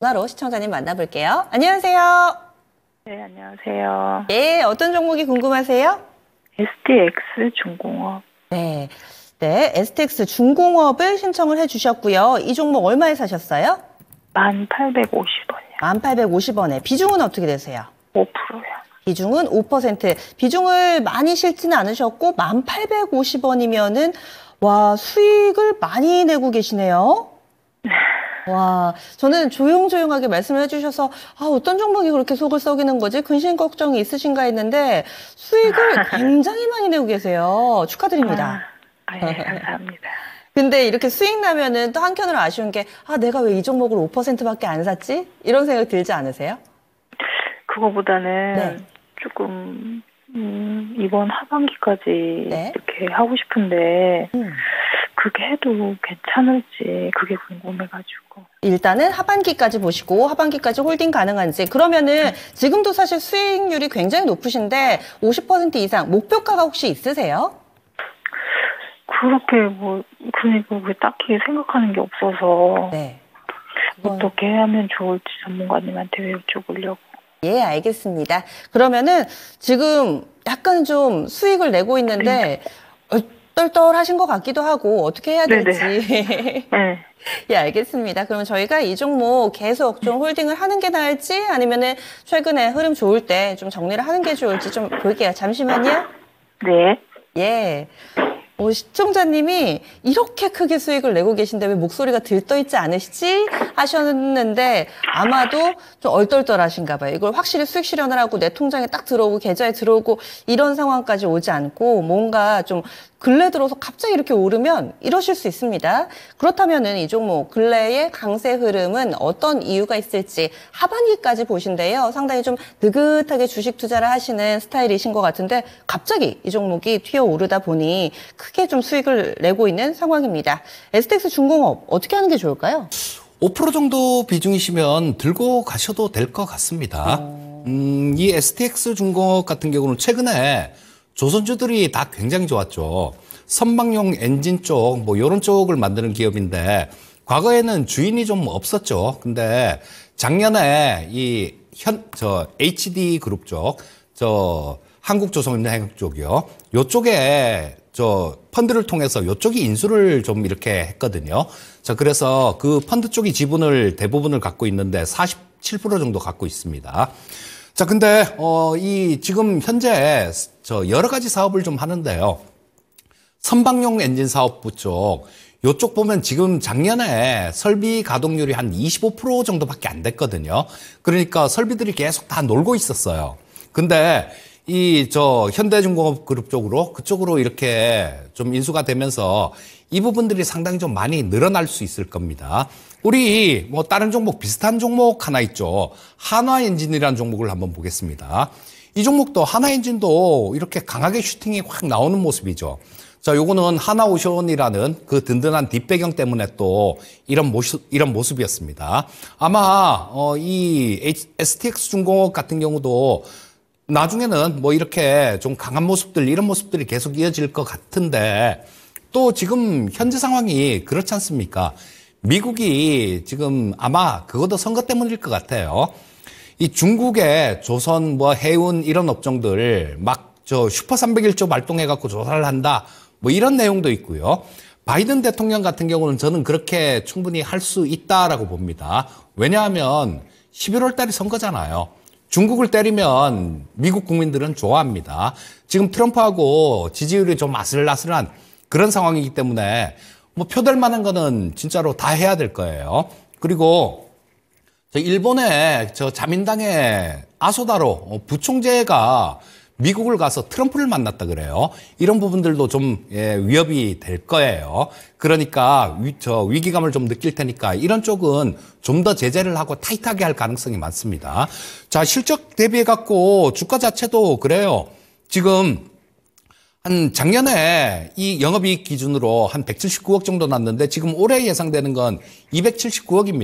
전화로 시청자님 만나볼게요. 안녕하세요. 네, 안녕하세요. 예, 어떤 종목이 궁금하세요? STX 중공업. 네, 네, STX 중공업을 신청을 해주셨고요. 이 종목 얼마에 사셨어요? 1,850원이요. 1,850원에 비중은 어떻게 되세요? 5%요. 비중은 5%. 비중을 많이 실지는 않으셨고 1,850원이면은 와 수익을 많이 내고 계시네요. 와, 저는 조용조용하게 말씀을 해주셔서 아, 어떤 종목이 그렇게 속을 썩이는 거지? 근심 걱정이 있으신가 했는데 수익을 굉장히 많이 내고 계세요. 축하드립니다. 아, 아 예, 감사합니다. 근데 이렇게 수익 나면은 또 한켠으로 아쉬운 게 아, 내가 왜 이 종목을 5%밖에 안 샀지? 이런 생각 들지 않으세요? 그거보다는 네. 조금 음, 이번 하반기까지 네. 이렇게 하고 싶은데 음. 그게 렇 해도 괜찮을지 그게 궁금해가지고. 일단은 하반기까지 보시고 하반기까지 홀딩 가능한지 그러면은 지금도 사실 수익률이 굉장히 높으신데 50% 이상 목표가가 혹시 있으세요? 그렇게 뭐 그리고 왜 그 딱히 생각하는 게 없어서 네. 어떻게 하면 좋을지 전문가님한테 여쭤보려고. 예, 알겠습니다. 그러면은 지금 약간 좀 수익을 내고 있는데 네. 떨떨하신 것 같기도 하고 어떻게 해야 될지. 네. 예, 알겠습니다. 그러면 저희가 이 종목 계속 좀 네. 홀딩을 하는 게 나을지 아니면은 최근에 흐름 좋을 때 좀 정리를 하는 게 좋을지 좀 볼게요. 잠시만요. 네. 예. 어, 시청자님이 이렇게 크게 수익을 내고 계신데 왜 목소리가 들떠있지 않으시지? 하셨는데 아마도 좀 얼떨떨하신가 봐요. 이걸 확실히 수익 실현을 하고 내 통장에 딱 들어오고 계좌에 들어오고 이런 상황까지 오지 않고 뭔가 좀 근래 들어서 갑자기 이렇게 오르면 이러실 수 있습니다. 그렇다면은 이 종목 근래의 강세 흐름은 어떤 이유가 있을지 하반기까지 보신데요. 상당히 좀 느긋하게 주식 투자를 하시는 스타일이신 것 같은데 갑자기 이 종목이 튀어오르다 보니 그 크게 좀 수익을 내고 있는 상황입니다. 에스텍스 중공업 어떻게 하는 게 좋을까요? 5% 정도 비중이시면 들고 가셔도 될 것 같습니다. 어... 음, 이 STX 중공업 같은 경우는 최근에 조선주들이 다 굉장히 좋았죠. 선박용 엔진 쪽, 뭐, 요런 쪽을 만드는 기업인데, 과거에는 주인이 좀 없었죠. 근데 작년에 이 현, 저, HD 그룹 쪽, 저, 한국조선인대 한국 쪽이요. 요쪽에 저 펀드를 통해서 이쪽이 인수를 좀 이렇게 했거든요. 자, 그래서 그 펀드 쪽이 지분을 대부분을 갖고 있는데 47% 정도 갖고 있습니다. 자, 근데 어이 지금 현재 저 여러 가지 사업을 좀 하는데요. 선박용 엔진 사업부 쪽 요쪽 보면 지금 작년에 설비 가동률이 한 25% 정도밖에 안 됐거든요. 그러니까 설비들이 계속 다 놀고 있었어요. 근데 이저 현대중공업 그룹 쪽으로 그쪽으로 이렇게 좀 인수가 되면서 이 부분들이 상당히 좀 많이 늘어날 수 있을 겁니다. 우리 뭐 다른 종목 비슷한 종목 하나 있죠. 한화엔진이라는 종목을 한번 보겠습니다. 이 종목도 하나엔진도 이렇게 강하게 슈팅이 확 나오는 모습이죠. 자, 요거는 하나오션이라는 그 든든한 뒷배경 때문에 또 이런 모습, 이런 모습이었습니다. 아마, 어, 이 STX 중공업 같은 경우도 나중에는 뭐 이렇게 좀 강한 모습들 이런 모습들이 계속 이어질 것 같은데 또 지금 현재 상황이 그렇지 않습니까? 미국이 지금 아마 그것도 선거 때문일 것 같아요. 이 중국의 조선 뭐 해운 이런 업종들 막 저 슈퍼 301조 발동해 갖고 조사를 한다. 뭐 이런 내용도 있고요. 바이든 대통령 같은 경우는 저는 그렇게 충분히 할 수 있다라고 봅니다. 왜냐하면 11월 달이 선거잖아요. 중국을 때리면 미국 국민들은 좋아합니다. 지금 트럼프하고 지지율이 좀 아슬아슬한 그런 상황이기 때문에 뭐 표 될 만한 거는 진짜로 다 해야 될 거예요. 그리고 저 일본의 저 자민당의 아소다로 부총재가 미국을 가서 트럼프를 만났다 그래요. 이런 부분들도 좀 예, 위협이 될 거예요. 그러니까 위, 저 위기감을 좀 느낄 테니까 이런 쪽은 좀 더 제재를 하고 타이트하게 할 가능성이 많습니다. 자, 실적 대비해 갖고 주가 자체도 그래요. 지금 한 작년에 이 영업이익 기준으로 한 179억 정도 났는데 지금 올해 예상되는 건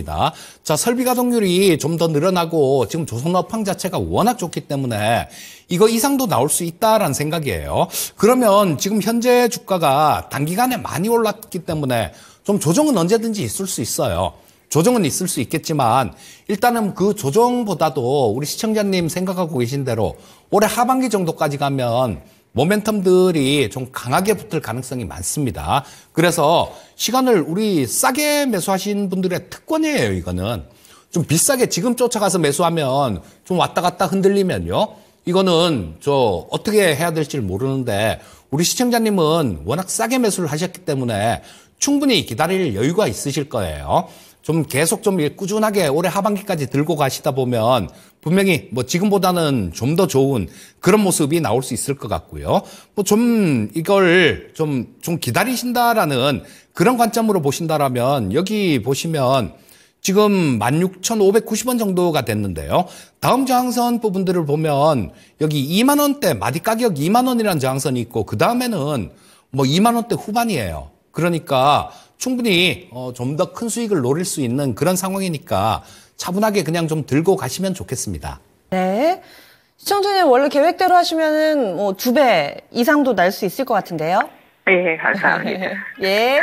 279억입니다. 자, 설비 가동률이 좀 더 늘어나고 지금 조선업황 자체가 워낙 좋기 때문에 이거 이상도 나올 수 있다라는 생각이에요. 그러면 지금 현재 주가가 단기간에 많이 올랐기 때문에 좀 조정은 언제든지 있을 수 있어요. 조정은 있을 수 있겠지만 일단은 그 조정보다도 우리 시청자님 생각하고 계신 대로 올해 하반기 정도까지 가면 모멘텀들이 좀 강하게 붙을 가능성이 많습니다. 그래서 시간을 우리 싸게 매수하신 분들의 특권이에요, 이거는. 좀 비싸게 지금 쫓아가서 매수하면 좀 왔다 갔다 흔들리면요. 이거는 저 어떻게 해야 될지 모르는데 우리 시청자님은 워낙 싸게 매수를 하셨기 때문에 충분히 기다릴 여유가 있으실 거예요. 좀 계속 좀 꾸준하게 올해 하반기까지 들고 가시다 보면 분명히 뭐 지금보다는 좀 더 좋은 그런 모습이 나올 수 있을 것 같고요. 뭐 좀 이걸 좀, 좀 기다리신다라는 그런 관점으로 보신다라면 여기 보시면 지금 16,590원 정도가 됐는데요. 다음 저항선 부분들을 보면 여기 2만 원대 마디 가격 2만 원이라는 저항선이 있고 그 다음에는 뭐 2만 원대 후반이에요. 그러니까 충분히 어, 좀 더 큰 수익을 노릴 수 있는 그런 상황이니까 차분하게 그냥 좀 들고 가시면 좋겠습니다. 네. 시청자님 원래 계획대로 하시면은 뭐 두 배 이상도 날 수 있을 것 같은데요. 예, 감사합니다. 예.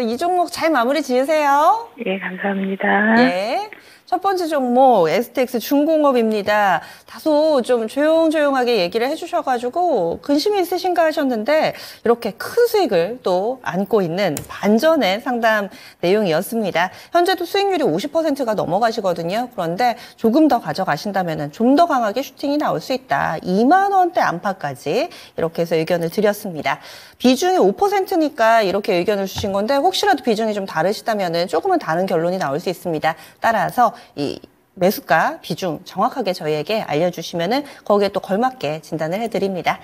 이 종목 잘 마무리 지으세요. 예, 감사합니다. 예. 첫 번째 종목 STX 중공업입니다. 다소 좀 조용조용하게 얘기를 해주셔가지고 근심이 있으신가 하셨는데 이렇게 큰 수익을 또 안고 있는 반전의 상담 내용이었습니다. 현재도 수익률이 50%가 넘어가시거든요. 그런데 조금 더 가져가신다면 좀 더 강하게 슈팅이 나올 수 있다. 2만 원대 안팎까지 이렇게 해서 의견을 드렸습니다. 비중이 5%니까 이렇게 의견을 주신 건데 혹시라도 비중이 좀 다르시다면 조금은 다른 결론이 나올 수 있습니다. 따라서 이 매수가 비중 정확하게 저희에게 알려주시면은 거기에 또 걸맞게 진단을 해드립니다.